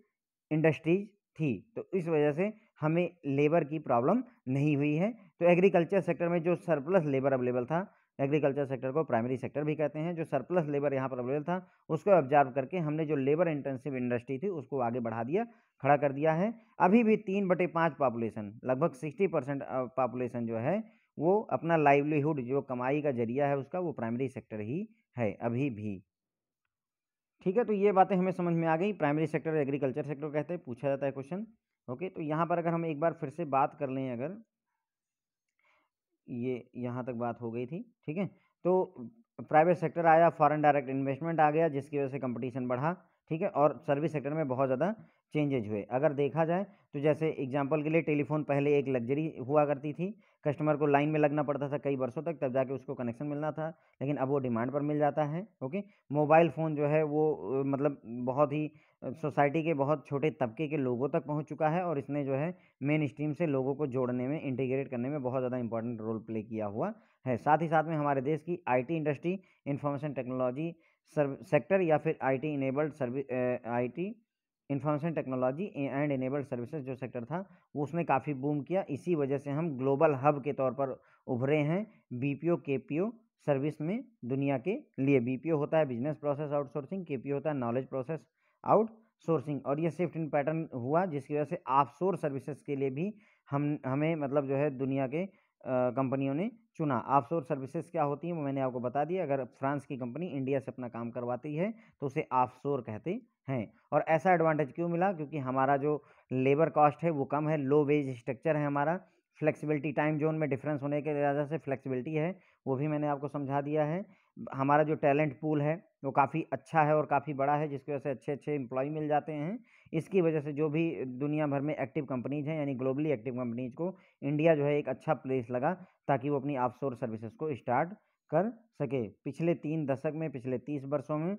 इंडस्ट्रीज थी तो इस वजह से हमें लेबर की प्रॉब्लम नहीं हुई है तो एग्रीकल्चर सेक्टर में जो सरप्लस लेबर अवेलेबल था एग्रीकल्चर सेक्टर को प्राइमरी सेक्टर भी कहते हैं जो सरप्लस लेबर यहाँ पर अवेलेबल था उसको ऑब्जर्व करके हमने जो लेबर इंटेंसिव इंडस्ट्री थी उसको आगे बढ़ा दिया खड़ा कर दिया है अभी भी तीन बटे पाँच पॉपुलेशन लगभग सिक्सटी परसेंट पॉपुलेशन जो है वो अपना लाइवलीहुड जो कमाई का जरिया है उसका वो प्राइमरी सेक्टर ही है अभी भी ठीक है तो ये बातें हमें समझ में आ गई प्राइमरी सेक्टर एग्रीकल्चर सेक्टर कहते हैं पूछा जाता है क्वेश्चन ओके तो यहाँ पर अगर हम एक बार फिर से बात कर लें अगर ये यहाँ तक बात हो गई थी ठीक है तो प्राइवेट सेक्टर आया फॉरेन डायरेक्ट इन्वेस्टमेंट आ गया जिसकी वजह से कंपटीशन बढ़ा ठीक है और सर्विस सेक्टर में बहुत ज़्यादा चेंजेज हुए अगर देखा जाए तो जैसे एग्जाम्पल के लिए टेलीफोन पहले एक लग्जरी हुआ करती थी कस्टमर को लाइन में लगना पड़ता था कई वर्षों तक तब जाके उसको कनेक्शन मिलना था लेकिन अब वो डिमांड पर मिल जाता है ओके मोबाइल फ़ोन जो है वो मतलब बहुत ही सोसाइटी के बहुत छोटे तबके के लोगों तक पहुंच चुका है और इसने जो है मेन स्ट्रीम से लोगों को जोड़ने में इंटीग्रेट करने में बहुत ज़्यादा इंपॉर्टेंट रोल प्ले किया हुआ है साथ ही साथ में हमारे देश की I industry information technology sector या फिर IT enabled service IT information technology and enabled services जो सेक्टर था वो उसने काफ़ी बूम किया इसी वजह से हम ग्लोबल हब के तौर पर उभरे हैं बीपीओ केपीओ सर्विस में दुनिया के लिए बीपीओ होता है बिजनेस प्रोसेस आउटसोर्सिंग केपीओ होता है नॉलेज प्रोसेस आउट सोर्सिंग और ये शिफ्ट इन पैटर्न हुआ जिसकी वजह से ऑफ सर्विसेज के लिए भी हम हमें मतलब जो है दुनिया के कंपनियों ने चुना ऑफशोर सर्विसेज क्या होती हैं वो मैंने आपको बता दिया अगर फ्रांस की कंपनी इंडिया से अपना काम करवाती है तो उसे ऑफशोर कहते हैं और ऐसा एडवांटेज क्यों मिला क्योंकि हमारा जो लेबर कॉस्ट है वो कम है लो वेज स्ट्रक्चर है हमारा फ्लेक्सिबिलिटी टाइम जोन में डिफरेंस होने के वजह से फ्लेक्सिबिलिटी है वो भी मैंने आपको समझा दिया है हमारा जो टैलेंट पूल है वो काफ़ी अच्छा है और काफ़ी बड़ा है जिसकी वजह से अच्छे अच्छे एम्प्लॉय मिल जाते हैं इसकी वजह से जो भी दुनिया भर में एक्टिव कंपनीज हैं यानी ग्लोबली एक्टिव कंपनीज को इंडिया जो है एक अच्छा प्लेस लगा ताकि वो अपनी ऑफशोर सर्विसेज को स्टार्ट कर सके पिछले तीन दशक में पिछले तीस वर्षों में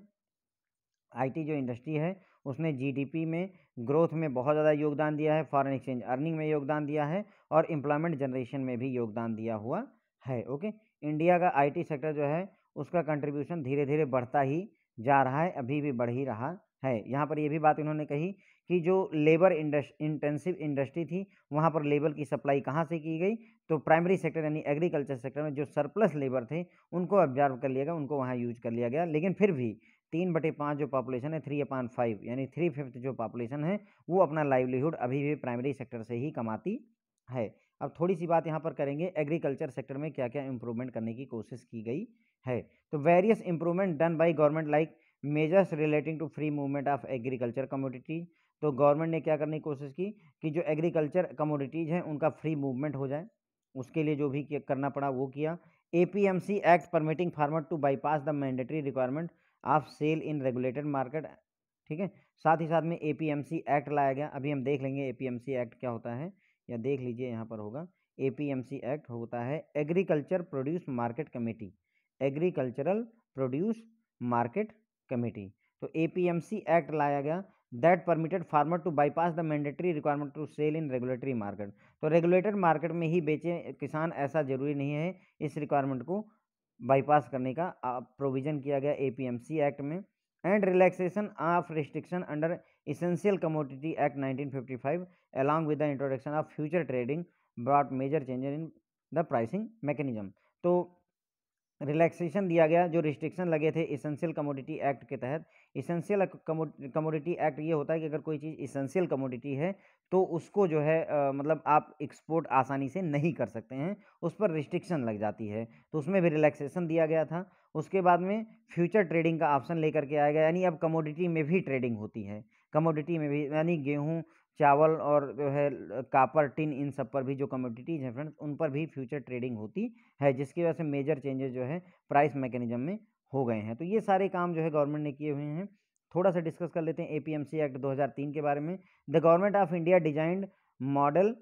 आईटी जो इंडस्ट्री है उसने जीडीपी में ग्रोथ में बहुत ज़्यादा योगदान दिया है फॉरेन एक्सचेंज अर्निंग में योगदान दिया है और एम्प्लॉयमेंट जनरेशन में भी योगदान दिया हुआ है ओके इंडिया का आईटी सेक्टर जो है उसका कंट्रीब्यूशन धीरे धीरे बढ़ता ही जा रहा है अभी भी बढ़ ही रहा है यहाँ पर यह भी बात इन्होंने कही कि जो लेबर इंटेंसिव इंडस्ट्री थी वहाँ पर लेबर की सप्लाई कहाँ से की गई तो प्राइमरी सेक्टर यानी एग्रीकल्चर सेक्टर में जो सरप्लस लेबर थे उनको ऑब्जर्व कर लिया गया उनको वहाँ यूज कर लिया गया लेकिन फिर भी तीन बटे पाँच जो पॉपुलेशन है थ्री अपॉइंट फाइव यानी थ्री फिफ्थ जो पॉपुलेशन है वो अपना लाइवलीहुड अभी भी प्राइमरी सेक्टर से ही कमाती है अब थोड़ी सी बात यहाँ पर करेंगे एग्रीकल्चर सेक्टर में क्या क्या इम्प्रूवमेंट करने की कोशिश की गई है तो various improvement done by government like measures relating to free movement of agriculture commodities तो गवर्नमेंट ने क्या करने की कोशिश की कि जो एग्रीकल्चर कमोडिटीज़ हैं उनका फ्री मूवमेंट हो जाए उसके लिए जो भी करना पड़ा वो किया A P M C act permitting farmer to bypass the mandatory requirement of sale in regulated market ठीक है साथ ही साथ में A P M C act लाया गया अभी हम देख लेंगे A P M C act क्या होता है या देख लीजिए यहाँ पर होगा A P M C act होता है agriculture produce market committee agricultural produce market committee तो ए एक्ट लाया गया that permitted farmer to bypass the mandatory requirement to sell in regulatory market तो रेगुलेटेड मार्केट में ही बेचे किसान ऐसा जरूरी नहीं है इस रिक्वायरमेंट को बाईपास करने का प्रोविज़न किया गया ए एक्ट में and relaxation of restriction under essential commodity act 1955 along with the introduction of future trading brought major changes in the pricing mechanism तो रिलैक्सेशन दिया गया जो रिस्ट्रिक्शन लगे थे इसेंशियल कमोडिटी एक्ट के तहत इसेंशियल कमोडिटी एक्ट ये होता है कि अगर कोई चीज़ इसेंशियल कमोडिटी है तो उसको जो है आ, मतलब आप एक्सपोर्ट आसानी से नहीं कर सकते हैं उस पर रिस्ट्रिक्शन लग जाती है तो उसमें भी रिलैक्सेशन दिया गया था उसके बाद में फ्यूचर ट्रेडिंग का ऑप्शन लेकर के आया गया यानी अब कमोडिटी में भी ट्रेडिंग होती है कमोडिटी में भी यानी गेहूँ चावल और जो है कापर टिन इन सब पर भी जो कमोडिटीज़ हैं फ्रेंड्स उन पर भी फ्यूचर ट्रेडिंग होती है जिसकी वजह से मेजर चेंजेस जो है प्राइस मैकेनिज्म में हो गए हैं तो ये सारे काम जो है गवर्नमेंट ने किए हुए हैं थोड़ा सा डिस्कस कर लेते हैं एपीएमसी एक्ट 2003 के बारे में the government of India designed model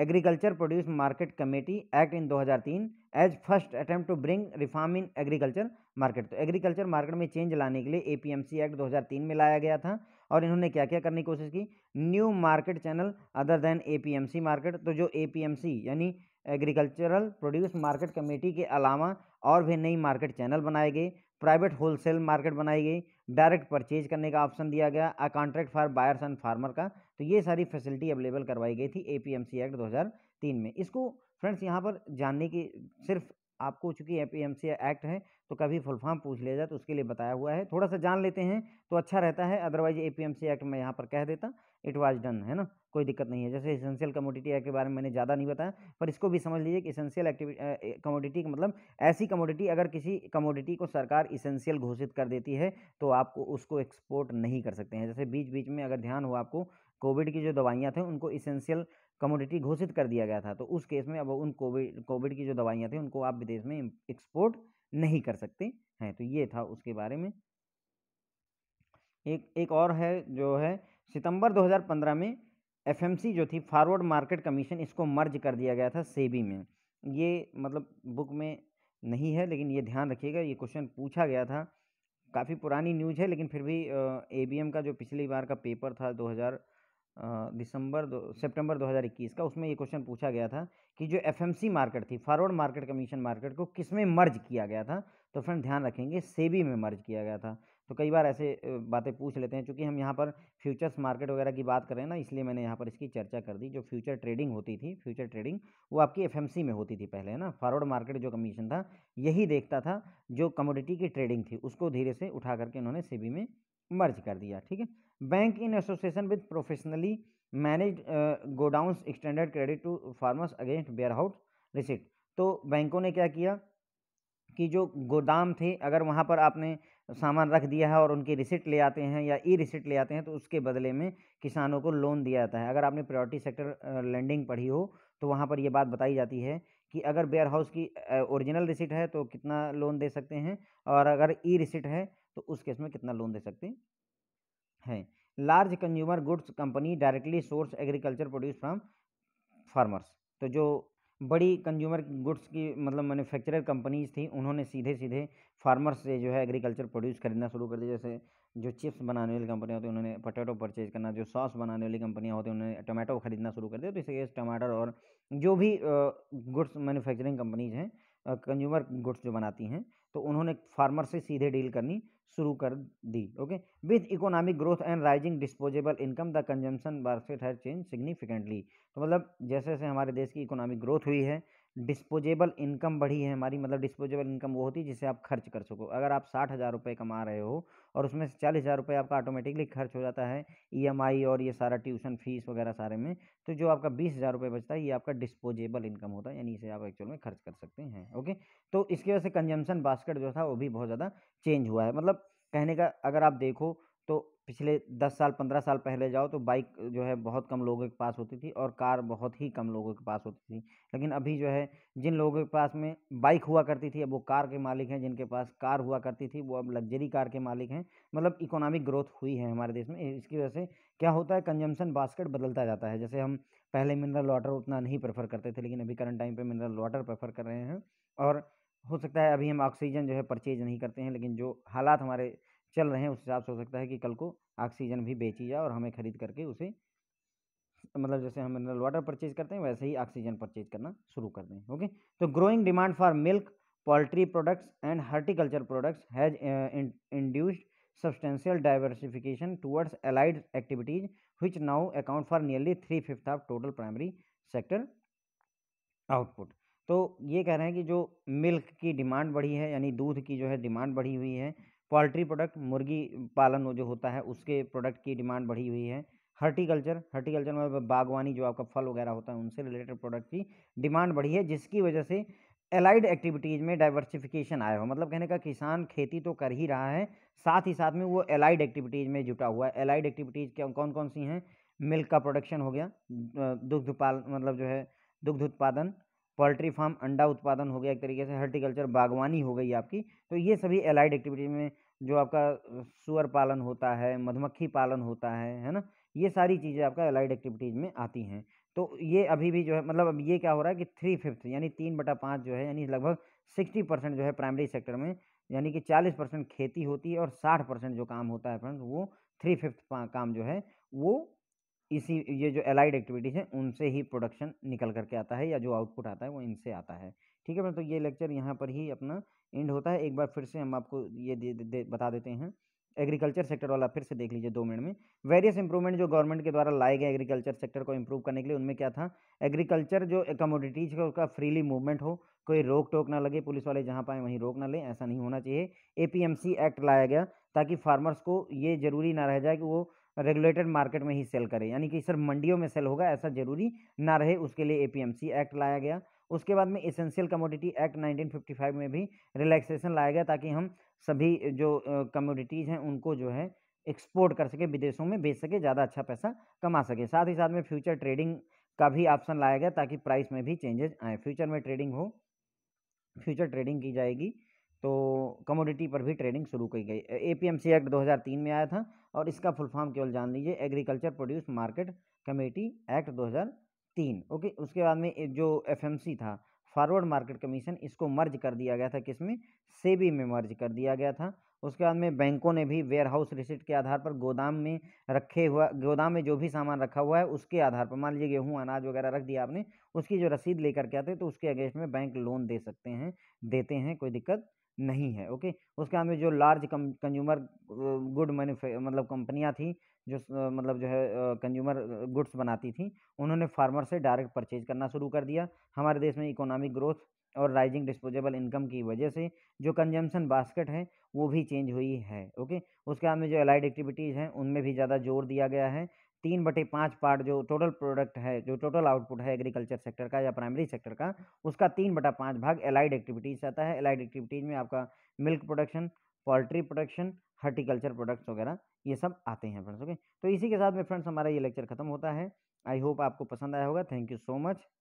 agriculture produce market committee act in 2003 as first attempt to bring reform in agriculture market तो एग्रीकल्चर मार्केट में चेंज लाने के लिए एपीएमसी एक्ट 2003 में लाया गया था और इन्होंने क्या क्या करने की कोशिश की new market channel other than APMC market तो जो एपीएमसी यानी एग्रीकल्चरल प्रोड्यूस मार्केट कमेटी के अलावा और भी नई मार्केट चैनल बनाए गए प्राइवेट होलसेल मार्केट बनाई गई डायरेक्ट परचेज करने का ऑप्शन दिया गया a contract for buyers and farmer का तो ये सारी फैसिलिटी अवेलेबल करवाई गई थी एपीएमसी एक्ट 2003 में इसको फ्रेंड्स यहाँ पर जानने की सिर्फ आपको चूँकि सी एक्ट है तो कभी फुल फॉर्म पूछ लिया जाए तो उसके लिए बताया हुआ है थोड़ा सा जान लेते हैं तो अच्छा रहता है अदरवाइज सी एक्ट मैं यहाँ पर कह देता इट वॉज डन है ना कोई दिक्कत नहीं है जैसे इसेंशियल कमोडिटी एक्ट के बारे में मैंने ज़्यादा नहीं बताया पर इसको भी समझ लीजिए कि इसेंशियल एक्टिविटी कमोडिटी मतलब ऐसी कमोडिटी अगर किसी कमोडिटी को सरकार इसेंशियल घोषित कर देती है तो आपको उसको एक्सपोर्ट नहीं कर सकते हैं जैसे बीच बीच में अगर ध्यान हो आपको कोविड की जो दवाइयाँ थी उनको इसेंशियल कमोडिटी घोषित कर दिया गया था तो उस केस में अब उन कोविड कोविड की जो दवाइयाँ थी उनको आप विदेश में एक्सपोर्ट नहीं कर सकते हैं तो ये था उसके बारे में एक एक और है जो है सितंबर 2015 में एफएमसी जो थी फॉरवर्ड मार्केट कमीशन इसको मर्ज कर दिया गया था सेबी में ये मतलब बुक में नहीं है लेकिन ये ध्यान रखिएगा ये क्वेश्चन पूछा गया था काफ़ी पुरानी न्यूज है लेकिन फिर भी ए बी एम का जो पिछली बार का पेपर था दो हज़ार दिसंबर दो सेप्टेम्बर 2021 का उसमें ये क्वेश्चन पूछा गया था कि जो सी मार्केट थी फॉरवर्ड मार्केट कमीशन मार्केट को किस में मर्ज किया गया था तो फ्रेंड ध्यान रखेंगे सेबी में मर्ज किया गया था तो कई बार ऐसे बातें पूछ लेते हैं चूँकि हम यहाँ पर फ्यूचर्स मार्केट वगैरह की बात कर रहे हैं ना इसलिए मैंने यहाँ पर इसकी चर्चा कर दी जो फ्यूचर ट्रेडिंग होती थी फ्यूचर ट्रेडिंग वो आपकी सी में होती थी पहले है ना फॉरवर्ड मार्केट जो कमीशन था यही देखता था जो कमोडिटी की ट्रेडिंग थी उसको धीरे से उठा करके इन्होंने सेबी में मर्ज कर दिया ठीक है bank in association with professionally managed godowns extended credit to farmers against warehouse receipt तो बैंकों ने क्या किया कि जो गोदाम थे अगर वहाँ पर आपने सामान रख दिया है और उनकी रिसिट ले आते हैं या ई रिसिट ले आते हैं तो उसके बदले में किसानों को लोन दिया जाता है अगर आपने प्रायोरिटी सेक्टर लैंडिंग पढ़ी हो तो वहाँ पर ये बात बताई जाती है कि अगर बेयर हाउस की ओरिजिनल uh, रिसिट है तो कितना लोन दे सकते हैं और अगर ई रिसिट है तो उस केस में कितना लोन दे सकते हैं हैं large consumer goods company directly source agriculture produce from farmers तो जो बड़ी कंज्यूमर गुड्स की मतलब मैन्युफैक्चरर कंपनीज थी उन्होंने सीधे सीधे फार्मर्स से जो है एग्रीकल्चर प्रोड्यूस खरीदना शुरू कर दिया जैसे जो चिप्स बनाने वाली कंपनियाँ होती है उन्होंने पोटैटो परचेज करना जो सॉस बनाने वाली कंपनियाँ होती हैं उन्होंने टमाटो खरीदना शुरू कर दिया तो इसी केस टमाटर और जो भी गुड्स मैन्युफैक्चरिंग कंपनीज हैं कंज्यूमर गुड्स जो बनाती हैं तो उन्होंने फार्मर से सीधे डील करनी शुरू कर दी okay with economic growth and rising disposable income the consumption basket has change significantly तो मतलब जैसे जैसे हमारे देश की इकोनॉमिक ग्रोथ हुई है डिस्पोजेबल इनकम बढ़ी है हमारी मतलब डिस्पोजेबल इनकम वो होती है जिसे आप खर्च कर सको अगर आप साठ हज़ार रुपये कमा रहे हो और उसमें से चालीस हज़ार रुपये आपका ऑटोमेटिकली खर्च हो जाता है ईएमआई e और ये सारा ट्यूशन फीस वगैरह सारे में तो जो आपका बीस हज़ार रुपये बचता है ये आपका डिस्पोजेबल इनकम होता है यानी इसे आप एक्चुअल में खर्च कर सकते हैं ओके तो इसकी वजह से कंजम्पन बास्केट जो था वो भी बहुत ज़्यादा चेंज हुआ है मतलब कहने का अगर आप देखो तो पिछले दस साल पंद्रह साल पहले जाओ तो बाइक जो है बहुत कम लोगों के पास होती थी और कार बहुत ही कम लोगों के पास होती थी लेकिन अभी जो है जिन लोगों के पास में बाइक हुआ करती थी अब वो कार के मालिक हैं जिनके पास कार हुआ करती थी वो अब लग्जरी कार के मालिक हैं मतलब इकोनॉमिक ग्रोथ हुई है हमारे देश में इसकी वजह से क्या होता है कंजम्पन बास्केट बदलता जाता है जैसे हम पहले मिनरल वाटर उतना नहीं प्रेफर करते थे लेकिन अभी करंट टाइम पर मिनरल वाटर प्रेफर कर रहे हैं और हो सकता है अभी हम ऑक्सीजन जो है परचेज नहीं करते हैं लेकिन जो हालात हमारे चल रहे हैं उस हिसाब से हो सकता है कि कल को ऑक्सीजन भी बेची जाए और हमें खरीद करके उसे मतलब जैसे हम मिनरल वाटर परचेज करते हैं वैसे ही ऑक्सीजन परचेज करना शुरू कर दें ओके तो growing demand for milk poultry products and horticulture products has induced substantial diversification towards allied activities which now account for nearly three fifth of total primary sector output तो ये कह रहे हैं कि जो मिल्क की डिमांड बढ़ी है यानी दूध की जो है डिमांड बढ़ी हुई है पोल्ट्री प्रोडक्ट मुर्गी पालन जो होता है उसके प्रोडक्ट की डिमांड बढ़ी हुई है हर्टिकल्चर हर्टिकल्चर में मतलब बागवानी जो आपका फल वगैरह होता है उनसे रिलेटेड प्रोडक्ट की डिमांड बढ़ी है जिसकी वजह से एलाइड एक्टिविटीज़ में डाइवर्सिफिकेशन आया हो मतलब कहने का किसान खेती तो कर ही रहा है साथ ही साथ में वो एलाइड एक्टिविटीज़ में जुटा हुआ है एलाइड एक्टिविटीज़ क्या कौन कौन सी हैं मिल्क का प्रोडक्शन हो गया दुग्ध पाल मतलब जो है दुग्ध उत्पादन पोल्ट्री फार्म अंडा उत्पादन हो गया एक तरीके से हर्टिकल्चर बागवानी हो गई आपकी तो ये सभी एलाइड एक्टिविटीज़ में जो आपका सुअर पालन होता है मधुमक्खी पालन होता है है ना ये सारी चीज़ें आपका एलाइड एक्टिविटीज़ में आती हैं तो ये अभी भी जो है मतलब अब ये क्या हो रहा है कि थ्री फिफ्थ यानी तीन बटा पाँच जो है यानी लगभग सिक्सटी परसेंट जो है प्राइमरी सेक्टर में यानी कि चालीस परसेंट खेती होती है और साठ परसेंट जो काम होता है फ्रेंड्स वो थ्री फिफ्थ काम जो है वो इसी ये जो एलाइड एक्टिविटीज़ हैं उनसे ही प्रोडक्शन निकल करके आता है या जो आउटपुट आता है वो इनसे आता है ठीक है तो ये लेक्चर यहाँ पर ही अपना एंड होता है एक बार फिर से हम आपको ये दे, दे, दे, बता देते हैं एग्रीकल्चर सेक्टर वाला फिर से देख लीजिए दो मिनट में वेरियस इंप्रूवमेंट जो गवर्नमेंट के द्वारा लाए गए एग्रीकल्चर सेक्टर को इम्प्रूव करने के लिए उनमें क्या था एग्रीकल्चर जो कमोडिटीज का उसका फ्रीली मूवमेंट हो कोई रोक टोक ना लगे पुलिस वाले जहाँ पाए वहीं रोक ना लें ऐसा नहीं होना चाहिए ए एक्ट लाया गया ताकि फार्मर्स को ये जरूरी ना रह जाए कि वो रेगुलेटेड मार्केट में ही सेल करें यानी कि सिर्फ मंडियों में सेल होगा ऐसा जरूरी ना रहे उसके लिए एपीएमसी एक्ट लाया गया उसके बाद में एसेंशियल कमोडिटी एक्ट 1955 में भी रिलैक्सेशन लाया गया ताकि हम सभी जो कमोडिटीज़ हैं उनको जो है एक्सपोर्ट कर सके विदेशों में बेच सके ज़्यादा अच्छा पैसा कमा सके साथ ही साथ में फ्यूचर ट्रेडिंग का भी ऑप्शन लाया गया ताकि प्राइस में भी चेंजेस आए फ्यूचर में ट्रेडिंग हो फ्यूचर ट्रेडिंग की जाएगी तो कमोडिटी पर भी ट्रेडिंग शुरू की गई एपीएमसी एक्ट 2003 में आया था और इसका फुल फॉर्म केवल जान लीजिए agriculture produce market committee act 2003 okay उसके बाद में जो एफएमसी था फॉरवर्ड मार्केट कमीशन इसको मर्ज कर दिया गया था किसमें सेबी में मर्ज कर दिया गया था उसके बाद में बैंकों ने भी वेयर हाउस रिसिट के आधार पर गोदाम में रखे हुआ गोदाम में जो भी सामान रखा हुआ है उसके आधार पर मान लीजिए गेहूँ अनाज वगैरह रख दिया आपने उसकी जो रसीद लेकर के आते तो उसके अगेंस्ट में बैंक लोन दे सकते हैं देते हैं कोई दिक्कत नहीं है ओके उसके बाद में जो लार्ज कंज्यूमर गुड मैनुफे मतलब कंपनियां थी जो मतलब जो है कंज्यूमर गुड्स बनाती थी उन्होंने फार्मर से डायरेक्ट परचेज करना शुरू कर दिया हमारे देश में इकोनॉमिक ग्रोथ और राइजिंग डिस्पोजेबल इनकम की वजह से जो कंजम्पशन बास्केट है वो भी चेंज हुई है ओके उसके बाद में जो एलाइड एक्टिविटीज़ हैं उनमें भी ज़्यादा जोर दिया गया है तीन बटे पाँच पार्ट जो टोटल प्रोडक्ट है जो टोटल आउटपुट है एग्रीकल्चर सेक्टर का या प्राइमरी सेक्टर का उसका तीन बटा पाँच भाग एलाइड एक्टिविटीज आता है एलाइड एक्टिविटीज में आपका milk production poultry production horticulture products वगैरह ये सब आते हैं फ्रेंड्स ओके तो इसी के साथ में फ्रेंड्स हमारा ये लेक्चर खत्म होता है आई होप आपको पसंद आया होगा थैंक यू सो मच